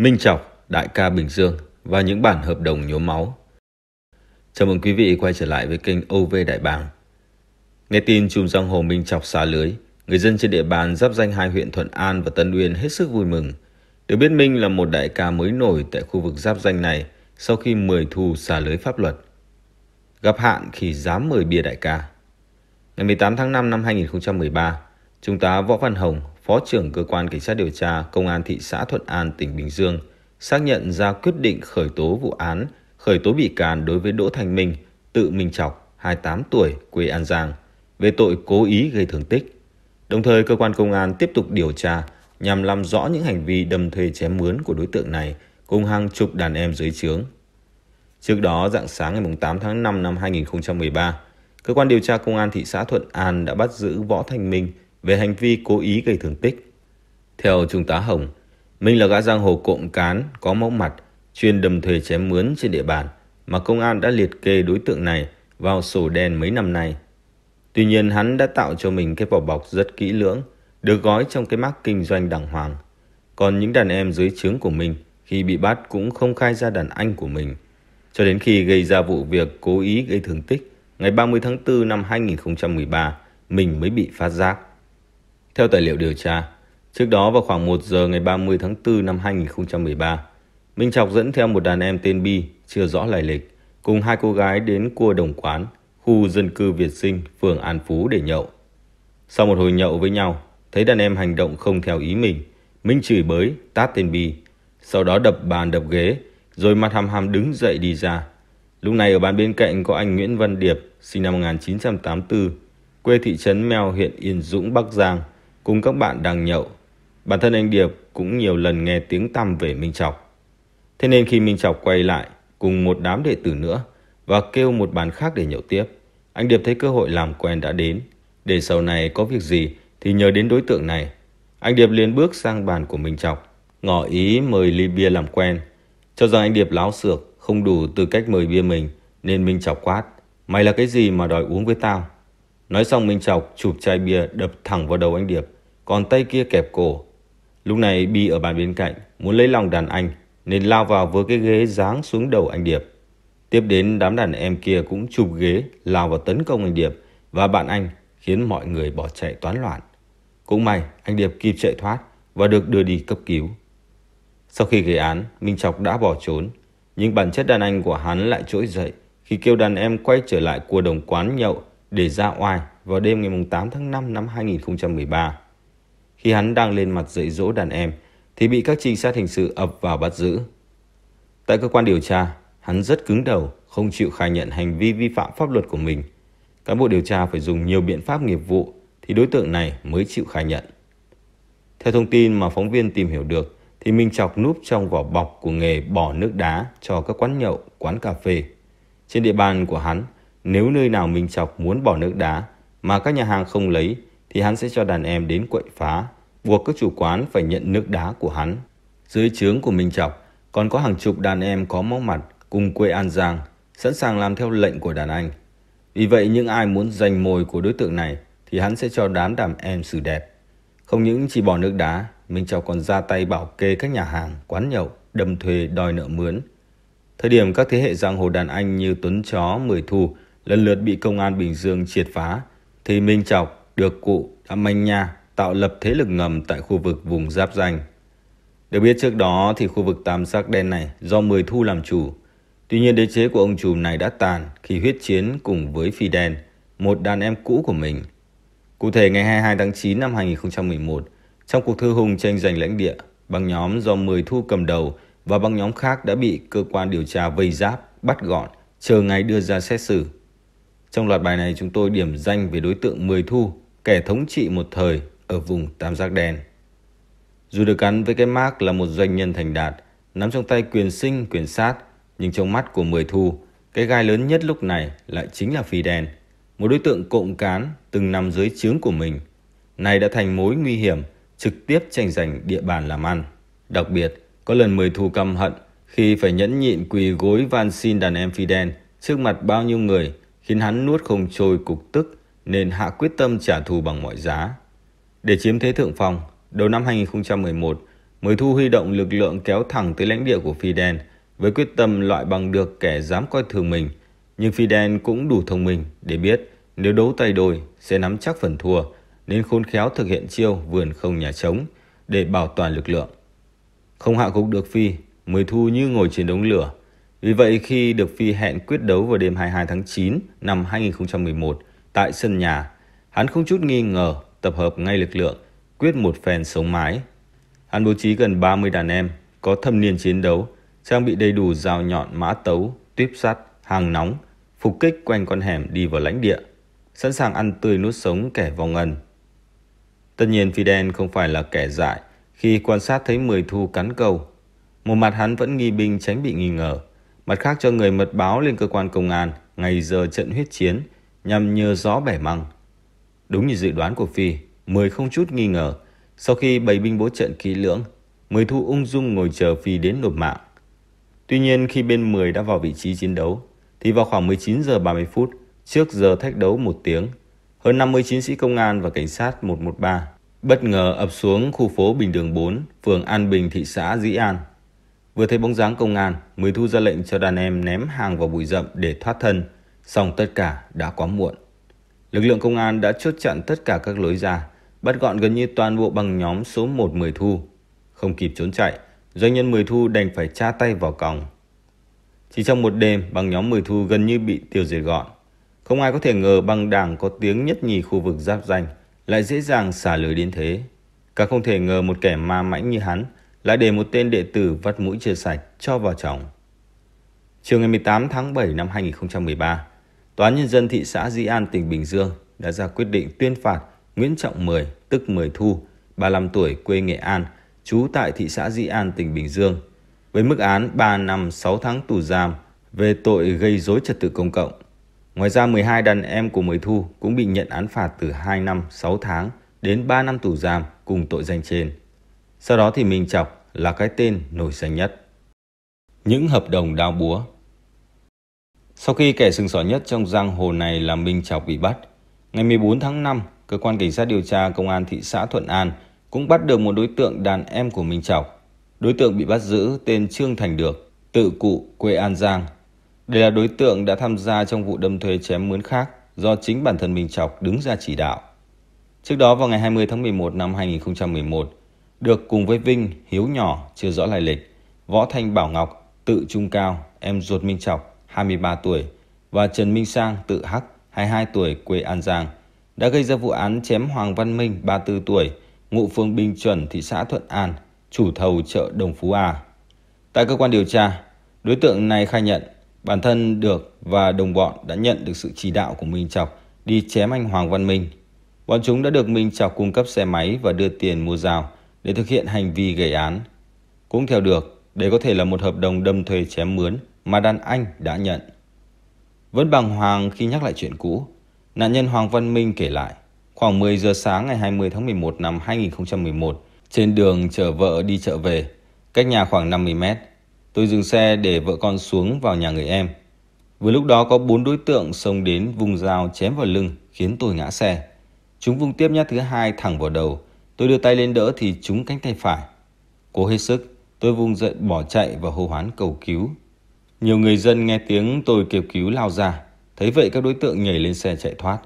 Minh Trọc, Đại ca Bình Dương và những bản hợp đồng nhuốm máu. Chào mừng quý vị quay trở lại với kênh OV Đại Bàng. Nghe tin chùm giang hồ Minh Trọc xá lưới, người dân trên địa bàn giáp danh hai huyện Thuận An và Tân Uyên hết sức vui mừng. Được biết Minh là một đại ca mới nổi tại khu vực giáp danh này sau khi mời thù xả lưới pháp luật. Gặp hạn khi dám mời bia đại ca. Ngày 18 tháng 5 năm 2013, Trung tá Võ Văn Hồng, Phó trưởng cơ quan cảnh sát điều tra Công an thị xã Thuận An, tỉnh Bình Dương xác nhận ra quyết định khởi tố vụ án, khởi tố bị can đối với Đỗ Thành Minh, tự Minh Chọc, 28 tuổi, quê An Giang, về tội cố ý gây thương tích. Đồng thời, cơ quan công an tiếp tục điều tra nhằm làm rõ những hành vi đâm thuê chém mướn của đối tượng này cùng hàng chục đàn em dưới trướng. Trước đó, dạng sáng ngày 8 tháng 5 năm 2013, cơ quan điều tra công an thị xã Thuận An đã bắt giữ Võ Thành Minh, về hành vi cố ý gây thương tích. Theo Trung tá Hồng, Minh là gã giang hồ cộng cán có mẫu mặt, chuyên đầm thuê chém mướn trên địa bàn mà công an đã liệt kê đối tượng này vào sổ đen mấy năm nay. Tuy nhiên hắn đã tạo cho mình cái vỏ bọc rất kỹ lưỡng, được gói trong cái mác kinh doanh đàng hoàng. Còn những đàn em dưới trướng của mình khi bị bắt cũng không khai ra đàn anh của mình. Cho đến khi gây ra vụ việc cố ý gây thương tích, ngày 30 tháng 4 năm 2013, mình mới bị phát giác. Theo tài liệu điều tra, trước đó vào khoảng 1 giờ ngày 30 tháng 4 năm 2013, Minh Trọc dẫn theo một đàn em tên Bi, chưa rõ lai lịch, cùng hai cô gái đến cua đồng quán, khu dân cư Việt Sinh, phường An Phú để nhậu. Sau một hồi nhậu với nhau, thấy đàn em hành động không theo ý mình, Minh chửi bới, tát tên Bi, sau đó đập bàn đập ghế, rồi mặt hàm hàm đứng dậy đi ra. Lúc này ở bàn bên cạnh có anh Nguyễn Văn Điệp, sinh năm 1984, quê thị trấn Mèo, huyện Yên Dũng, Bắc Giang, cùng các bạn đang nhậu. Bản thân anh Điệp cũng nhiều lần nghe tiếng tăm về Minh Chọc. Thế nên khi Minh Chọc quay lại cùng một đám đệ tử nữa và kêu một bàn khác để nhậu tiếp, anh Điệp thấy cơ hội làm quen đã đến. Để sau này có việc gì thì nhờ đến đối tượng này. Anh Điệp liền bước sang bàn của Minh Chọc, ngỏ ý mời ly bia làm quen. Cho rằng anh Điệp láo xược, không đủ tư cách mời bia mình, nên Minh Chọc quát. Mày là cái gì mà đòi uống với tao? Nói xong Minh Chọc chụp chai bia đập thẳng vào đầu anh Điệp, còn tay kia kẹp cổ. Lúc này Bi ở bàn bên cạnh, muốn lấy lòng đàn anh, nên lao vào với cái ghế giáng xuống đầu anh Điệp. Tiếp đến đám đàn em kia cũng chụp ghế lao vào tấn công anh Điệp và bạn anh khiến mọi người bỏ chạy toán loạn. Cũng may anh Điệp kịp chạy thoát và được đưa đi cấp cứu. Sau khi gây án, Minh Chọc đã bỏ trốn, nhưng bản chất đàn anh của hắn lại trỗi dậy khi kêu đàn em quay trở lại cua đồng quán nhậu để ra oai vào đêm ngày 8 tháng 5 năm 2013. Khi hắn đang lên mặt dạy dỗ đàn em thì bị các trinh sát hình sự ập vào bắt giữ. Tại cơ quan điều tra, hắn rất cứng đầu, không chịu khai nhận hành vi vi phạm pháp luật của mình. Cán bộ điều tra phải dùng nhiều biện pháp nghiệp vụ thì đối tượng này mới chịu khai nhận. Theo thông tin mà phóng viên tìm hiểu được, thì Minh Chọc núp trong vỏ bọc của nghề bỏ nước đá cho các quán nhậu, quán cà phê. Trên địa bàn của hắn nếu nơi nào Minh chọc muốn bỏ nước đá mà các nhà hàng không lấy thì hắn sẽ cho đàn em đến quậy phá, buộc các chủ quán phải nhận nước đá của hắn. Dưới trướng của Minh Chọc còn có hàng chục đàn em có máu mặt cùng quê An Giang, sẵn sàng làm theo lệnh của đàn anh. Vì vậy những ai muốn giành mồi của đối tượng này thì hắn sẽ cho đám đàn em xử đẹp. Không những chỉ bỏ nước đá, Minh Chọc còn ra tay bảo kê các nhà hàng, quán nhậu, đâm thuê, đòi nợ mướn. Thời điểm các thế hệ giang hồ đàn anh như Tuấn Chó, Mười Thu lần lượt bị công an Bình Dương triệt phá, thì Minh Chọc được cụ đã manh nha tạo lập thế lực ngầm tại khu vực vùng giáp danh. Được biết trước đó thì khu vực tam sắc đen này do Mười Thu làm chủ. Tuy nhiên đế chế của ông chủ này đã tàn khi huyết chiến cùng với Phi Đen, một đàn em cũ của mình. Cụ thể ngày 22 tháng 9 năm 2011, trong cuộc thư hùng tranh giành lãnh địa, băng nhóm do Mười Thu cầm đầu và băng nhóm khác đã bị cơ quan điều tra vây giáp, bắt gọn, chờ ngày đưa ra xét xử. Trong loạt bài này chúng tôi điểm danh về đối tượng Mười Thu, kẻ thống trị một thời ở vùng Tam Giác Đen. Dù được gắn với cái mác là một doanh nhân thành đạt, nắm trong tay quyền sinh, quyền sát, nhưng trong mắt của Mười Thu, cái gai lớn nhất lúc này lại chính là Phi Đen, một đối tượng cộng cán từng nằm dưới trướng của mình. nay đã thành mối nguy hiểm, trực tiếp tranh giành địa bàn làm ăn. Đặc biệt, có lần Mười Thu căm hận khi phải nhẫn nhịn quỳ gối van xin đàn em Phi Đen trước mặt bao nhiêu người khiến hắn nuốt không trôi cục tức nên hạ quyết tâm trả thù bằng mọi giá. Để chiếm thế thượng phong, đầu năm 2011, Mới Thu huy động lực lượng kéo thẳng tới lãnh địa của Fidel với quyết tâm loại bằng được kẻ dám coi thường mình. Nhưng Fidel cũng đủ thông minh để biết nếu đấu tay đôi sẽ nắm chắc phần thua nên khôn khéo thực hiện chiêu vườn không nhà trống để bảo toàn lực lượng. Không hạ gục được Phi, Mới Thu như ngồi trên đống lửa, vì vậy khi được Phi hẹn quyết đấu vào đêm 22 tháng 9 năm 2011 tại sân nhà, hắn không chút nghi ngờ tập hợp ngay lực lượng, quyết một phen sống mái. Hắn bố trí gần 30 đàn em, có thâm niên chiến đấu, trang bị đầy đủ dao nhọn mã tấu, tuyếp sắt, hàng nóng, phục kích quanh con hẻm đi vào lãnh địa, sẵn sàng ăn tươi nuốt sống kẻ vòng ân. Tất nhiên Fidel không phải là kẻ dại khi quan sát thấy mười thu cắn câu. Một mặt hắn vẫn nghi binh tránh bị nghi ngờ, mặt khác cho người mật báo lên cơ quan công an ngày giờ trận huyết chiến nhằm nhờ gió bẻ măng. Đúng như dự đoán của Phi, Mười không chút nghi ngờ, sau khi bày binh bố trận kỹ lưỡng, Mười thu ung dung ngồi chờ Phi đến nộp mạng. Tuy nhiên khi bên Mười đã vào vị trí chiến đấu, thì vào khoảng 19 giờ 30 phút, trước giờ thách đấu một tiếng, hơn 50 chiến sĩ công an và cảnh sát 113 bất ngờ ập xuống khu phố Bình Đường 4, phường An Bình, thị xã Dĩ An. Vừa thấy bóng dáng công an, mười thu ra lệnh cho đàn em ném hàng vào bụi rậm để thoát thân, song tất cả đã quá muộn. Lực lượng công an đã chốt chặn tất cả các lối ra, bắt gọn gần như toàn bộ bằng nhóm số 1 Mười Thu. Không kịp trốn chạy, doanh nhân Mười Thu đành phải tra tay vào còng. Chỉ trong một đêm, bằng nhóm Mười Thu gần như bị tiêu diệt gọn. Không ai có thể ngờ băng đảng có tiếng nhất nhì khu vực giáp danh lại dễ dàng xả lưới đến thế. Cả không thể ngờ một kẻ ma mãnh như hắn – lại để một tên đệ tử vắt mũi chưa sạch cho vào chồng. Chiều ngày 18 tháng 7 năm 2013, Tòa Nhân dân thị xã Di An, tỉnh Bình Dương đã ra quyết định tuyên phạt Nguyễn Trọng Mười, tức Mười Thu, 35 tuổi, quê Nghệ An, trú tại thị xã Di An, tỉnh Bình Dương, với mức án 3 năm 6 tháng tù giam về tội gây dối trật tự công cộng. Ngoài ra, 12 đàn em của Mười Thu cũng bị nhận án phạt từ 2 năm 6 tháng đến 3 năm tù giam cùng tội danh trên. Sau đó thì Minh chọc là cái tên nổi danh nhất. Những hợp đồng đao búa Sau khi kẻ sừng sỏ nhất trong giang hồ này là Minh Chọc bị bắt, ngày 14 tháng 5, cơ quan cảnh sát điều tra công an thị xã Thuận An cũng bắt được một đối tượng đàn em của Minh Chọc. Đối tượng bị bắt giữ tên Trương Thành Được, tự cụ quê An Giang. Đây là đối tượng đã tham gia trong vụ đâm thuê chém mướn khác do chính bản thân Minh Chọc đứng ra chỉ đạo. Trước đó vào ngày 20 tháng 11 năm 2011, được cùng với Vinh, Hiếu nhỏ, chưa rõ lai lịch, Võ Thanh Bảo Ngọc, tự trung cao, em ruột Minh Trọc, 23 tuổi, và Trần Minh Sang, tự Hắc, 22 tuổi, quê An Giang, đã gây ra vụ án chém Hoàng Văn Minh, 34 tuổi, ngụ phường Bình Chuẩn, thị xã Thuận An, chủ thầu chợ Đồng Phú A. Tại cơ quan điều tra, đối tượng này khai nhận bản thân được và đồng bọn đã nhận được sự chỉ đạo của Minh Chọc đi chém anh Hoàng Văn Minh. Bọn chúng đã được Minh Chọc cung cấp xe máy và đưa tiền mua dao để thực hiện hành vi gây án. Cũng theo được, đây có thể là một hợp đồng đâm thuê chém mướn mà đàn anh đã nhận. Vẫn bằng hoàng khi nhắc lại chuyện cũ, nạn nhân Hoàng Văn Minh kể lại, khoảng 10 giờ sáng ngày 20 tháng 11 năm 2011, trên đường chở vợ đi chợ về, cách nhà khoảng 50 mét, tôi dừng xe để vợ con xuống vào nhà người em. Vừa lúc đó có bốn đối tượng xông đến vùng dao chém vào lưng khiến tôi ngã xe. Chúng vung tiếp nhát thứ hai thẳng vào đầu, Tôi đưa tay lên đỡ thì trúng cánh tay phải. Cố hết sức, tôi vùng dậy bỏ chạy và hô hoán cầu cứu. Nhiều người dân nghe tiếng tôi kêu cứu lao ra. Thấy vậy các đối tượng nhảy lên xe chạy thoát.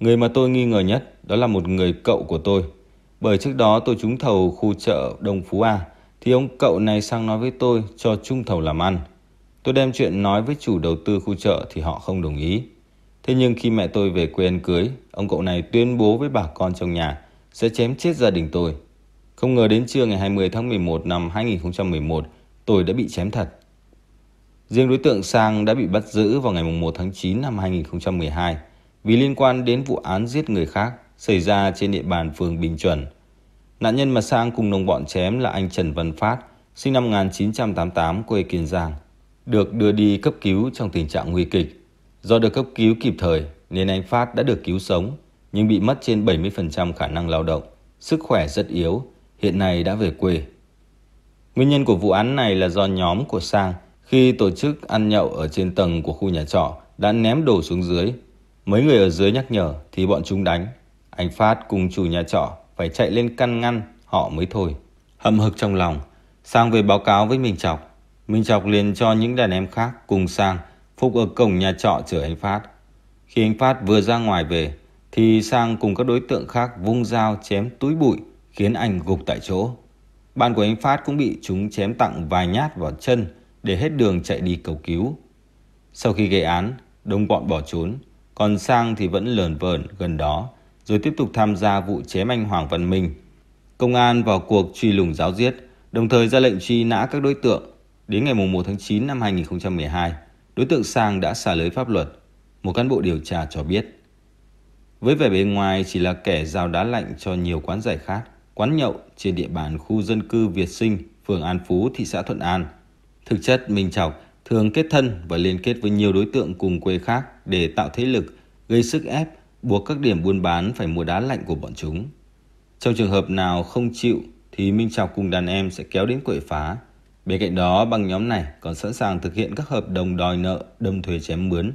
Người mà tôi nghi ngờ nhất đó là một người cậu của tôi. Bởi trước đó tôi trúng thầu khu chợ Đông Phú A thì ông cậu này sang nói với tôi cho trung thầu làm ăn. Tôi đem chuyện nói với chủ đầu tư khu chợ thì họ không đồng ý. Thế nhưng khi mẹ tôi về quê ăn cưới, ông cậu này tuyên bố với bà con trong nhà sẽ chém chết gia đình tôi. Không ngờ đến trưa ngày 20 tháng 11 năm 2011, tôi đã bị chém thật. Riêng đối tượng Sang đã bị bắt giữ vào ngày 1 tháng 9 năm 2012 vì liên quan đến vụ án giết người khác xảy ra trên địa bàn phường Bình Chuẩn. Nạn nhân mà Sang cùng đồng bọn chém là anh Trần Văn Phát, sinh năm 1988 quê Kiên Giang, được đưa đi cấp cứu trong tình trạng nguy kịch. Do được cấp cứu kịp thời nên anh Phát đã được cứu sống nhưng bị mất trên 70% khả năng lao động, sức khỏe rất yếu, hiện nay đã về quê. Nguyên nhân của vụ án này là do nhóm của Sang khi tổ chức ăn nhậu ở trên tầng của khu nhà trọ đã ném đồ xuống dưới. Mấy người ở dưới nhắc nhở thì bọn chúng đánh. Anh Phát cùng chủ nhà trọ phải chạy lên căn ngăn họ mới thôi. Hậm hực trong lòng, Sang về báo cáo với Minh Chọc. Minh Chọc liền cho những đàn em khác cùng Sang phục ở cổng nhà trọ chở anh Phát. Khi anh Phát vừa ra ngoài về, thì Sang cùng các đối tượng khác vung dao chém túi bụi khiến anh gục tại chỗ. Bạn của anh Phát cũng bị chúng chém tặng vài nhát vào chân để hết đường chạy đi cầu cứu. Sau khi gây án, đông bọn bỏ trốn, còn Sang thì vẫn lờn vờn gần đó rồi tiếp tục tham gia vụ chém anh Hoàng Văn Minh. Công an vào cuộc truy lùng giáo giết, đồng thời ra lệnh truy nã các đối tượng. Đến ngày 1 tháng 9 năm 2012, đối tượng Sang đã xả lưới pháp luật. Một cán bộ điều tra cho biết. Với vẻ bề ngoài chỉ là kẻ giao đá lạnh cho nhiều quán giải khát, quán nhậu trên địa bàn khu dân cư Việt Sinh, phường An Phú, thị xã Thuận An. Thực chất Minh Chọc thường kết thân và liên kết với nhiều đối tượng cùng quê khác để tạo thế lực, gây sức ép, buộc các điểm buôn bán phải mua đá lạnh của bọn chúng. Trong trường hợp nào không chịu thì Minh Chọc cùng đàn em sẽ kéo đến quậy phá. Bên cạnh đó, băng nhóm này còn sẵn sàng thực hiện các hợp đồng đòi nợ, đâm thuê chém mướn.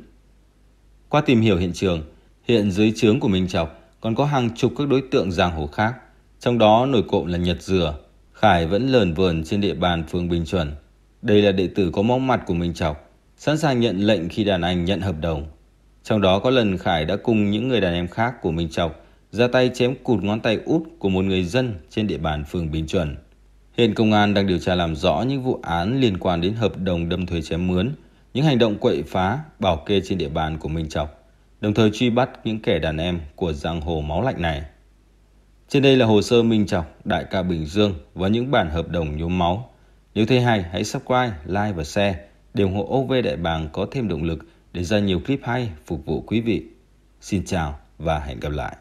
Qua tìm hiểu hiện trường, Hiện dưới trướng của Minh Chọc còn có hàng chục các đối tượng giang hồ khác, trong đó nổi cộm là Nhật Dừa. Khải vẫn lờn vờn trên địa bàn phường Bình Chuẩn. Đây là đệ tử có móng mặt của Minh Chọc, sẵn sàng nhận lệnh khi đàn anh nhận hợp đồng. Trong đó có lần Khải đã cùng những người đàn em khác của Minh Chọc ra tay chém cụt ngón tay út của một người dân trên địa bàn phường Bình Chuẩn. Hiện công an đang điều tra làm rõ những vụ án liên quan đến hợp đồng đâm thuế chém mướn, những hành động quậy phá, bảo kê trên địa bàn của Minh Chọc đồng thời truy bắt những kẻ đàn em của giang hồ máu lạnh này. Trên đây là hồ sơ Minh trọng Đại ca Bình Dương và những bản hợp đồng nhóm máu. Nếu thấy hay, hãy subscribe, like và share để ủng hộ OV Đại Bàng có thêm động lực để ra nhiều clip hay phục vụ quý vị. Xin chào và hẹn gặp lại.